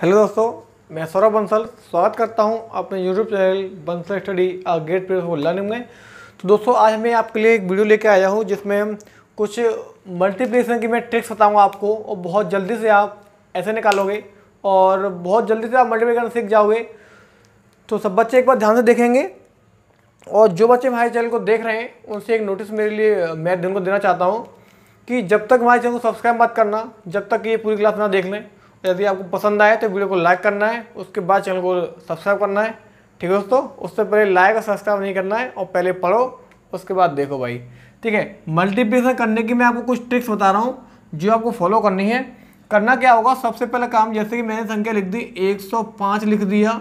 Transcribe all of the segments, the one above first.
hello दोस्तों मैं सौरभ बंसल स्वागत करता हूं अपने यूट्यूब चैनल बंसल स्टडी आ गेट प्रेस लर्निंग में तो दोस्तों आज मैं आपके लिए एक वीडियो लेके आया हूं जिसमें कुछ मल्टीप्लिकेशन की मैं ट्रिक्स बताऊंगा आपको और बहुत जल्दी से आप ऐसे निकालोगे और बहुत जल्दी से आप मल्टीप्लिकेशन सीख जाओगे तो सब बच्चे एक बार ध्यान से देखेंगे और जो बच्चे हमारे चैनल को देख रहे हैं उनसे एक नोटिस मेरे लिए मैं उनको देना चाहता हूँ कि जब तक हमारे चैनल को सब्सक्राइब मत करना जब तक ये पूरी क्लास ना देख लें यदि आपको पसंद आए तो वीडियो को लाइक करना है उसके बाद चैनल को सब्सक्राइब करना है ठीक है दोस्तों उससे पहले लाइक और सब्सक्राइब नहीं करना है और पहले पढ़ो उसके बाद देखो भाई ठीक है मल्टीप्लिकेशन करने की मैं आपको कुछ ट्रिक्स बता रहा हूँ जो आपको फॉलो करनी है करना क्या होगा सबसे पहला काम जैसे कि मैंने संख्या लिख दी 105 लिख दिया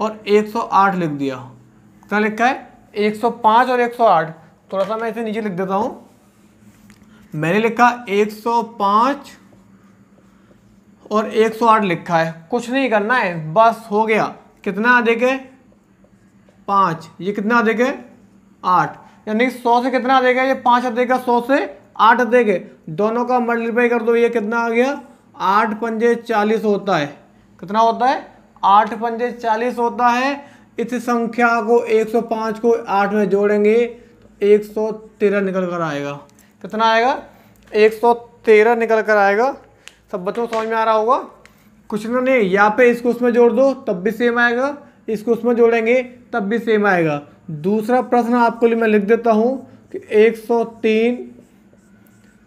और 108 लिख दिया कितना लिखा है 105 और 108 थोड़ा सा मैं इसे नीचे लिख देता हूँ मैंने लिखा 105 और 108 लिखा है कुछ नहीं करना है बस हो गया कितना अधिक है पाँच ये कितना अधिक है आठ यानी सौ से कितना देगा ये पाँच है सौ से आठ है दोनों का मल्टीप्लाई कर दो ये कितना आ गया आठ पंजे चालीस होता है कितना होता है आठ पंजे चालीस होता है इस संख्या को 105 को आठ में जोड़ेंगे तो एक निकल कर आएगा कितना आएगा तेरह निकल कर आएगा सब बच्चों को समझ में आ रहा होगा कुछ ना नहीं यहाँ पे इसको उसमें जोड़ दो तब भी सेम आएगा इसको उसमें जोड़ेंगे तब भी सेम आएगा दूसरा प्रश्न आपके लिए मैं लिख देता हूँ कि 103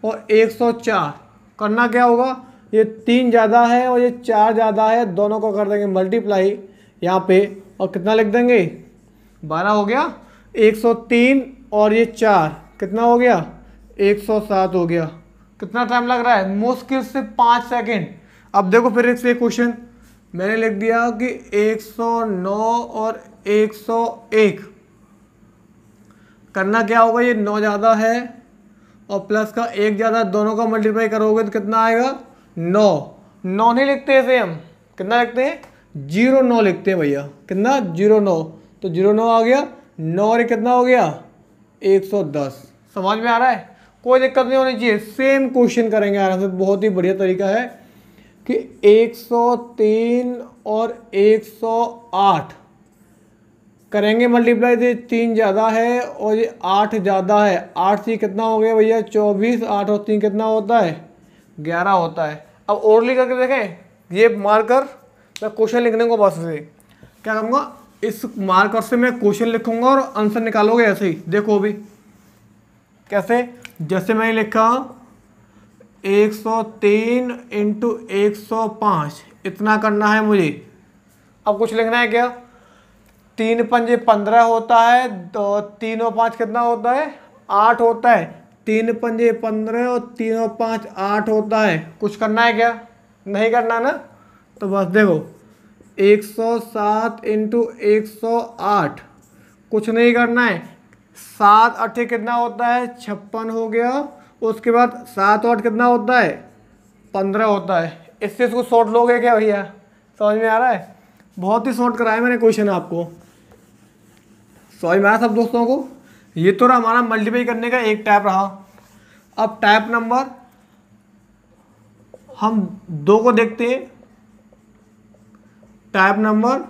और 104 करना क्या होगा ये तीन ज़्यादा है और ये चार ज़्यादा है दोनों को कर देंगे मल्टीप्लाई यहाँ पे और कितना लिख देंगे बारह हो गया 103 और ये चार कितना हो गया 107 हो गया कितना टाइम लग रहा है मुश्किल से पाँच सेकेंड अब देखो फिर एक से क्वेश्चन मैंने लिख दिया कि 109 और 101 करना क्या होगा ये नौ ज़्यादा है और प्लस का एक ज़्यादा दोनों का मल्टीप्लाई करोगे तो कितना आएगा नौ नौ नहीं लिखते ऐसे हम कितना लिखते हैं जीरो नौ लिखते हैं भैया कितना जीरो नौ तो जीरो नौ आ गया नौ और कितना हो गया एक सौ दस समझ में आ रहा है कोई दिक्कत नहीं होनी चाहिए सेम क्वेश्चन करेंगे आराम मतलब से बहुत ही बढ़िया तरीका है कि 103 और 108 करेंगे मल्टीप्लाई तो तीन ज़्यादा है और ये आठ ज़्यादा है आठ से कितना हो गया भैया चौबीस आठ और तीन कितना होता है ग्यारह होता है अब ओरली करके देखें ये मार्कर मैं क्वेश्चन लिखने को बस से क्या करूँगा इस मार्कर से मैं क्वेश्चन लिखूंगा और आंसर निकालोगे ऐसे ही देखो अभी कैसे जैसे मैंने लिखा 103 सौ तीन इंटू एक इतना करना है मुझे अब कुछ लिखना है क्या तीन पंजे पंद्रह होता है तो तीन और पाँच कितना होता है आठ होता है तीन पंजे पंद्रह और तीन और पाँच आठ होता है कुछ करना है क्या नहीं करना ना तो बस देखो एक सौ सात इंटू एक सौ आठ कुछ नहीं करना है सात अट्ठे कितना होता है छप्पन हो गया उसके बाद सात आठ कितना होता है पंद्रह होता है इससे इसको शॉर्ट लोगे क्या भैया समझ में आ रहा है बहुत ही शॉर्ट कराया मैंने क्वेश्चन आपको समझ में आया सब दोस्तों को ये तो रहा हमारा मल्टीप्लाई करने का एक टाइप रहा अब टाइप नंबर हम दो को देखते हैं टाइप नंबर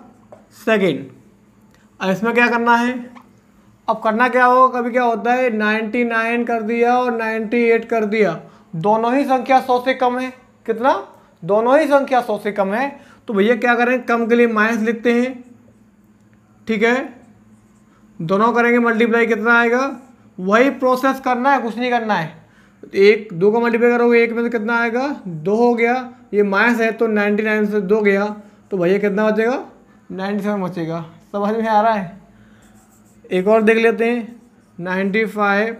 सेकेंड और इसमें क्या करना है अब करना क्या हो कभी क्या होता है नाइन्टी नाइन कर दिया और नाइन्टी एट कर दिया दोनों ही संख्या सौ से कम है कितना दोनों ही संख्या सौ से कम है तो भैया क्या करें कम के लिए माइनस लिखते हैं ठीक है दोनों करेंगे मल्टीप्लाई कितना आएगा वही प्रोसेस करना है कुछ नहीं करना है तो एक दो का मल्टीप्लाई करोगे एक में तो कितना आएगा दो हो गया ये माइनस है तो नाइन्टी नाइन से दो गया तो भैया कितना बचेगा नाइन्टी सेवन बचेगा समझ में आ रहा है एक और देख लेते हैं नाइन्टी फाइव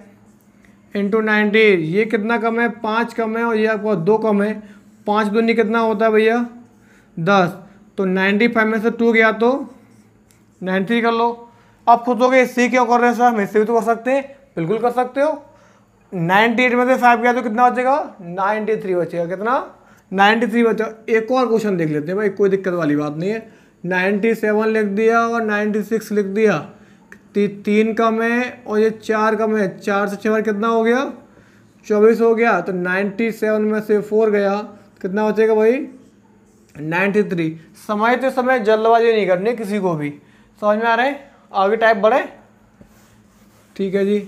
इंटू नाइन्टी ये कितना कम है पाँच कम है और ये आपका दो कम है पाँच दूनी कितना होता है भैया दस तो नाइन्टी फाइव में से टू गया तो नाइन थ्री कर लो आप गए इससे क्यों कर रहे हैं सर हम इससे भी तो कर सकते हैं बिल्कुल कर सकते हो नाइन्टी एट में से फाइव गया तो कितना बचेगा नाइन्टी थ्री बचेगा कितना नाइन्टी थ्री बचेगा एक और क्वेश्चन देख लेते हैं भाई कोई दिक्कत वाली बात नहीं है नाइन्टी सेवन लिख दिया और नाइन्टी सिक्स लिख दिया ती, तीन कम है और ये चार कम है चार से छः बार कितना हो गया चौबीस हो गया तो नाइन्टी सेवन में से फोर गया कितना बचेगा भाई नाइन्टी थ्री समय तो समय जल्दबाजी नहीं करनी किसी को भी समझ में आ रहे हैं आगे टाइप बढ़े ठीक है जी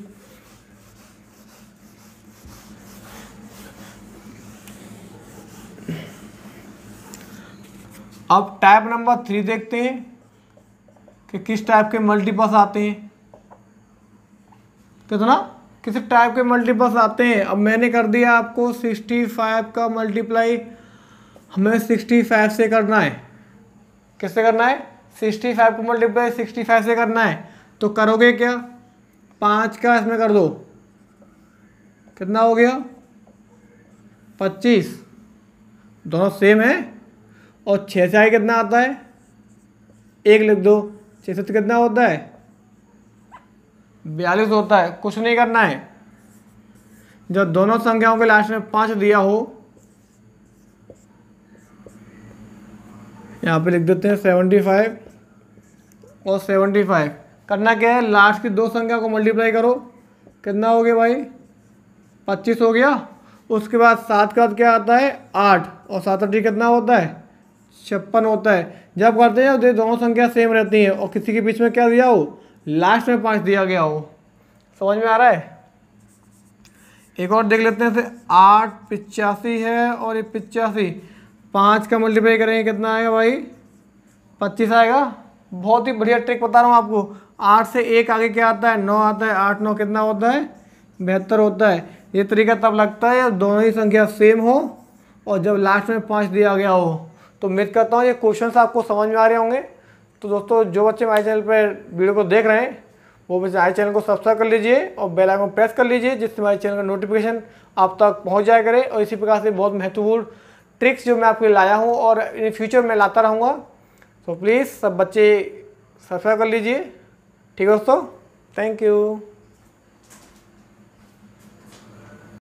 अब टाइप नंबर थ्री देखते हैं कि किस टाइप के मल्टीपल्स आते हैं कितना किस टाइप के मल्टीपल्स आते हैं अब मैंने कर दिया आपको सिक्सटी फाइव का मल्टीप्लाई हमें सिक्सटी फाइव से करना है किससे करना है सिक्सटी फाइव को मल्टीप्लाई सिक्सटी फाइव से करना है तो करोगे क्या पाँच का इसमें कर दो कितना हो गया पच्चीस दोनों सेम है और छः से आई कितना आता है एक लिख दो छः कितना होता है बयालीस होता है कुछ नहीं करना है जब दोनों संख्याओं के लास्ट में पाँच दिया हो यहाँ पे लिख देते हैं सेवेंटी फाइव और सेवेंटी फाइव करना क्या है लास्ट की दो संख्या को मल्टीप्लाई करो कितना हो गया भाई पच्चीस हो गया उसके बाद सात का क्या आता है आठ और सात अठी कितना होता है छप्पन होता है जब करते हैं तो दोनों संख्या सेम रहती है और किसी के बीच में क्या दिया हो लास्ट में पाँच दिया गया हो समझ में आ रहा है एक और देख लेते हैं आठ पिचासी है और ये पिचासी पाँच का मल्टीप्लाई करेंगे कितना आएगा भाई पच्चीस आएगा बहुत ही बढ़िया ट्रिक बता रहा हूँ आपको आठ से एक आगे क्या आता है नौ आता है आठ नौ कितना होता है बेहतर होता है ये तरीका तब लगता है जब दोनों ही संख्या सेम हो और जब लास्ट में पाँच दिया गया हो तो उम्मीद करता हूँ ये क्वेश्चन आपको समझ में आ रहे होंगे तो दोस्तों जो बच्चे हमारे चैनल पर वीडियो को देख रहे हैं वो बच्चे हमारे चैनल को सब्सक्राइब कर लीजिए और बेल आइकन प्रेस कर लीजिए जिससे हमारे चैनल का नोटिफिकेशन आप तक पहुँच जाया करे और इसी प्रकार से बहुत महत्वपूर्ण ट्रिक्स जो मैं आपके लाया हूँ और इन फ्यूचर में लाता रहूँगा तो प्लीज़ सब बच्चे सब्सक्राइब कर लीजिए ठीक है दोस्तों थैंक यू